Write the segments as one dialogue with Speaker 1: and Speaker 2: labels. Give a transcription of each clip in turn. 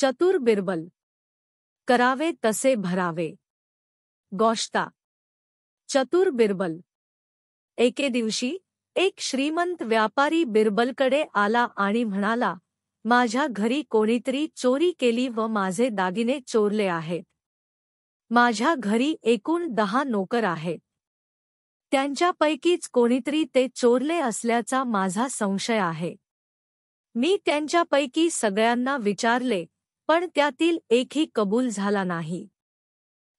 Speaker 1: चतुर बिरबल करावे तसे भरावे गोष्टा चतुर बिरबल एके दिवशी एक श्रीमंत व्यापारी बिरबलकडे आला आणि म्हणाला माझ्या घरी कोणीतरी चोरी केली व माझे दागिने चोरले आहेत माझ्या घरी एकूण दहा नोकर आहेत त्यांच्यापैकीच कोणीतरी ते चोरले असल्याचा माझा संशय आहे मी त्यांच्यापैकी सगळ्यांना विचारले पण त्यातील एकही कबूल झाला नाही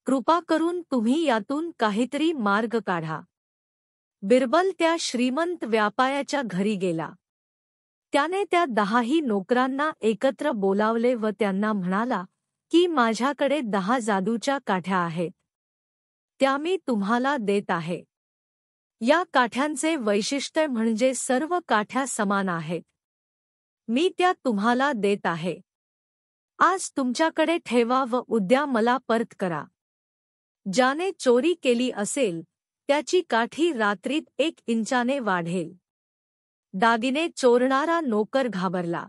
Speaker 1: कृपा करून तुम्ही यातून काहीतरी मार्ग काढा बिरबल त्या श्रीमंत व्यापायाच्या घरी गेला त्याने त्या दहाही नोकरांना एकत्र बोलावले व त्यांना म्हणाला की माझ्याकडे दहा जादूच्या काठ्या आहेत त्या मी तुम्हाला देत आहे या काठ्यांचे वैशिष्ट्य म्हणजे सर्व काठ्या समान आहेत मी त्या तुम्हाला देत आहे आज तुमच्याकडे ठेवा व उद्या मला परत करा ज्याने चोरी केली असेल त्याची काठी रात्रीत एक इंचाने वाढेल दागिने चोरणारा नोकर घाबरला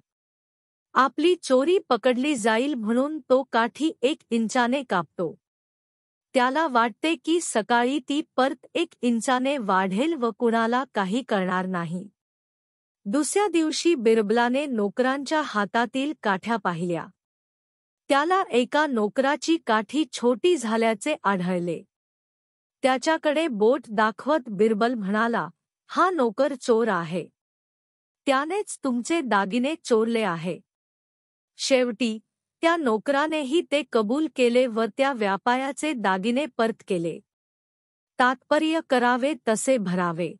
Speaker 1: आपली चोरी पकडली जाईल म्हणून तो काठी एक इंचाने कापतो त्याला वाटते की सकाळी ती परत एक इंचाने वाढेल व कुणाला काही करणार नाही दुसऱ्या दिवशी बिरबलाने नोकरांच्या हातातील काठ्या पाहिल्या त्याला एका नोकराची काठी छोटी झाल्याचे आढळले त्याच्याकडे बोट दाखवत बिरबल म्हणाला हा नोकर चोर आहे त्यानेच तुमचे दागिने चोरले आहे शेवटी त्या नोकरानेही ते कबूल केले व त्या व्यापायाचे दागिने परत केले तात्पर्य करावे तसे भरावे